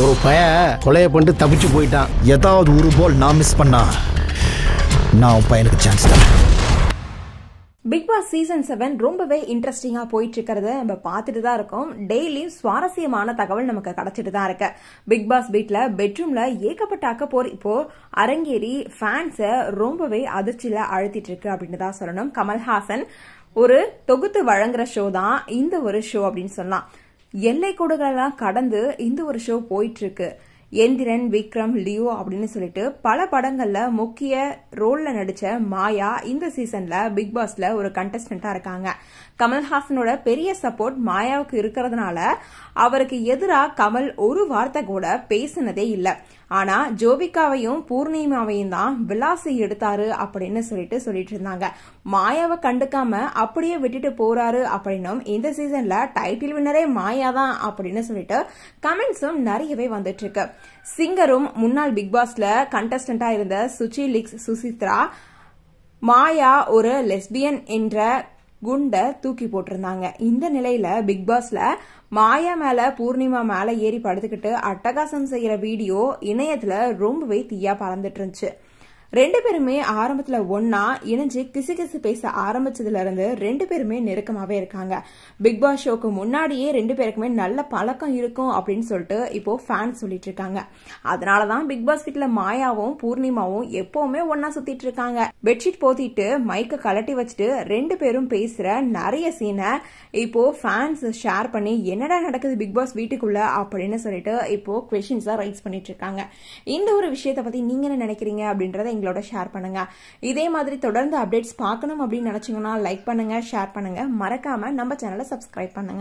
ஒரு பய கொலையை பண்ணிட்டு தப்பிச்சு போயிட்டான் ஏதாவது ஒரு போல் நான் மிஸ் பண்ணா நான் பையனுக்கு சான்ஸ் தரேன் பிக் பாஸ் சீசன் செவன் ரொம்பவே இன்ட்ரெஸ்டிங்காக போயிட்டு இருக்கிறத நம்ம பார்த்துட்டு தான் இருக்கோம் டெய்லியும் சுவாரஸ்யமான தகவல் நமக்கு கிடைச்சிட்டு தான் இருக்கு பிக் பாஸ் பீட்ல பெட்ரூம்ல ஏகப்பட்டாக்க போற இப்போ அரங்கேறி ஃபேன்ஸை ரொம்பவே அதிர்ச்சியில அழுத்திட்டு இருக்கு அப்படின்னு தான் சொல்லணும் கமல்ஹாசன் ஒரு தொகுத்து வழங்குற ஷோ தான் இந்த ஒரு ஷோ அப்படின்னு சொல்லலாம் எல்லை கூடுகளெல்லாம் கடந்து இந்த ஒரு ஷோ போயிட்டு இருக்கு எந்திரன் விக்ரம் லியோ அப்படின்னு சொல்லிட்டு பல படங்கள்ல முக்கிய ரோல்ல நடிச்ச மாயா இந்த சீசன்ல பிக் பாஸ்ல ஒரு கண்டஸ்டண்டா இருக்காங்க கமல்ஹாசனோட பெரிய சப்போர்ட் மாயாவுக்கு இருக்கிறதுனால அவருக்கு எதிராக கமல் ஒரு வார்த்தை கூட பேசினதே இல்லை ஆனா ஜோபிகாவையும் பூர்ணிமாவையும் தான் விலாசி எடுத்தாரு அப்படின்னு சொல்லிட்டு சொல்லிட்டு இருந்தாங்க மாயாவை கண்டுக்காம அப்படியே விட்டுட்டு போறாரு அப்படின்னும் இந்த சீசன்ல டைட்டில் வின்னரே மாயா தான் அப்படின்னு சொல்லிட்டு கமெண்ட்ஸும் நிறையவே வந்துட்டு இருக்கு சிங்கரும் முன்னாள் பிக் பாஸ்ல கண்டஸ்டண்டா இருந்த சுச்சி லிக்ஸ் சுசித்ரா மாயா ஒரு லெஸ்பியன் என்ற குண்டை தூக்கி போட்டிருந்தாங்க இந்த நிலையில பிக் பாஸ்ல மாயா மேல பூர்ணிமா மேல ஏறி படுத்துக்கிட்டு அட்டகாசம் செய்யற வீடியோ இணையத்துல ரொம்பவே தீயா பறந்துட்டு இருந்துச்சு ரெண்டு பேருமே ஆரம்பத்துல ஒன்னா இணைஞ்சு கிசு கிசு பேச ஆரம்பிச்சதுல இருந்து ரெண்டு பேருமே நெருக்கமாவே இருக்காங்க பிக் பாஸ் ஷோக்கு முன்னாடியே ரெண்டு பேருக்குமே நல்ல பழக்கம் இருக்கும் அப்படின்னு சொல்லிட்டு இப்போ ஃபேன் சொல்லிட்டு இருக்காங்க அதனாலதான் பிக் பாஸ் வீட்ல மாயாவும் பூர்ணிமாவும் எப்பவுமே ஒன்னா சுத்திட்டு இருக்காங்க பெட்ஷீட் போத்திட்டு மைக்க கலட்டி வச்சுட்டு ரெண்டு பேரும் பேசுற நிறைய சீனை இப்போ ஃபேன்ஸ் ஷேர் பண்ணி என்னடா நடக்குது பிக் பாஸ் வீட்டுக்குள்ள அப்படின்னு சொல்லிட்டு இப்போ கொஷின்ஸா ரைஸ் பண்ணிட்டு இருக்காங்க இந்த ஒரு விஷயத்த பத்தி நீங்க என்ன நினைக்கிறீங்க அப்படின்றத உங்களோட ஷேர் பண்ணுங்க இதே மாதிரி தொடர்ந்து அப்டேட்ஸ் பார்க்கணும் அப்படின்னு நினைச்சீங்கன்னா லைக் பண்ணுங்க ஷேர் பண்ணுங்க மறக்காம நம்ம சேனலை சப்ஸ்கிரைப் பண்ணுங்க